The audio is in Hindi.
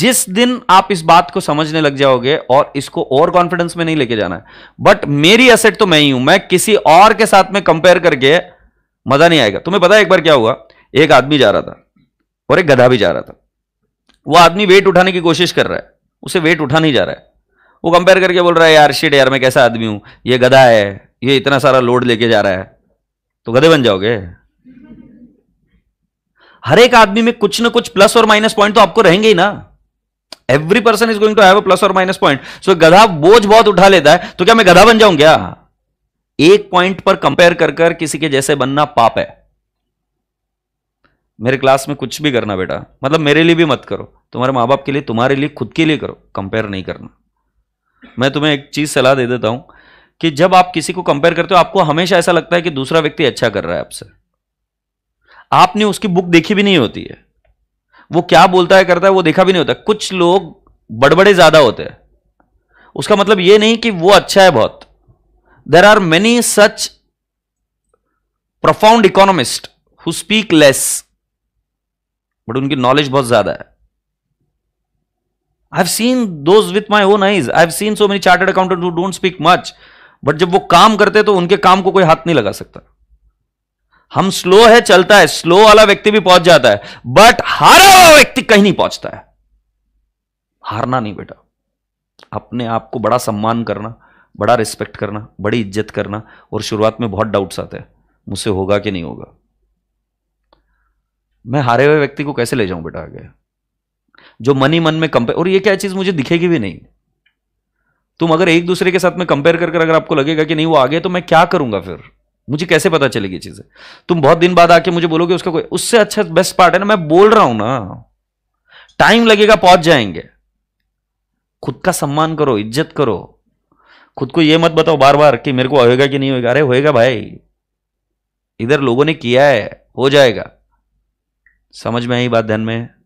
जिस दिन आप इस बात को समझने लग जाओगे और इसको ओवर कॉन्फिडेंस में नहीं लेके जाना है बट मेरी असेट तो मैं ही हूं मैं किसी और के साथ में कंपेयर करके मजा नहीं आएगा तुम्हें पता है एक बार क्या हुआ एक आदमी जा रहा था और एक गधा भी जा रहा था वो आदमी वेट उठाने की कोशिश कर रहा है उसे वेट उठा नहीं जा रहा है वो कंपेयर करके बोल रहा है यार शिट यार मैं कैसा आदमी हूं ये गधा है ये इतना सारा लोड लेके जा रहा है तो गधे बन जाओगे हर एक आदमी में कुछ ना कुछ प्लस और माइनस पॉइंट तो आपको रहेंगे ही ना every person is going to have plus और माइनस पॉइंट सो गधा बोझ बहुत उठा लेता है तो क्या मैं गधा बन जाऊं क्या एक पॉइंट पर कंपेयर कर कर किसी के जैसे बनना पाप है मेरे क्लास में कुछ भी करना बेटा मतलब मेरे लिए भी मत करो तुम्हारे मां बाप के लिए तुम्हारे लिए खुद के लिए करो कंपेयर नहीं करना मैं तुम्हें एक चीज सलाह दे देता हूं कि जब आप किसी को कंपेयर करते हो आपको हमेशा ऐसा लगता है कि दूसरा व्यक्ति अच्छा कर रहा है आपसे आपने उसकी बुक देखी भी नहीं होती है वो क्या बोलता है करता है वो देखा भी नहीं होता कुछ लोग बड़बड़े ज्यादा होते हैं उसका मतलब ये नहीं कि वो अच्छा है बहुत there are many such profound economist who speak less but उनकी नॉलेज बहुत ज्यादा है I have seen those with my own eyes I have seen so many chartered accountant who don't speak much but जब वो काम करते तो उनके काम को कोई हाथ नहीं लगा सकता हम स्लो है चलता है स्लो वाला व्यक्ति भी पहुंच जाता है बट हारा हुआ व्यक्ति कहीं नहीं पहुंचता है हारना नहीं बेटा अपने आप को बड़ा सम्मान करना बड़ा रिस्पेक्ट करना बड़ी इज्जत करना और शुरुआत में बहुत डाउट्स आते हैं मुझसे होगा कि नहीं होगा मैं हारे हुए व्यक्ति को कैसे ले जाऊं बेटा आगे जो मन ही मन में कंपेयर और ये क्या चीज मुझे दिखेगी भी नहीं तुम अगर एक दूसरे के साथ में कंपेयर कर कर अगर आपको लगेगा कि नहीं वो आगे तो मैं क्या करूंगा फिर मुझे कैसे पता चलेगी चीजें तुम बहुत दिन बाद आके मुझे बोलोगे उसका कोई उससे अच्छा बेस्ट पार्ट है ना मैं बोल रहा हूं ना टाइम लगेगा पहुंच जाएंगे खुद का सम्मान करो इज्जत करो खुद को यह मत बताओ बार बार कि मेरे को होएगा कि नहीं होएगा अरे होएगा भाई इधर लोगों ने किया है हो जाएगा समझ में आई बात ध्यान में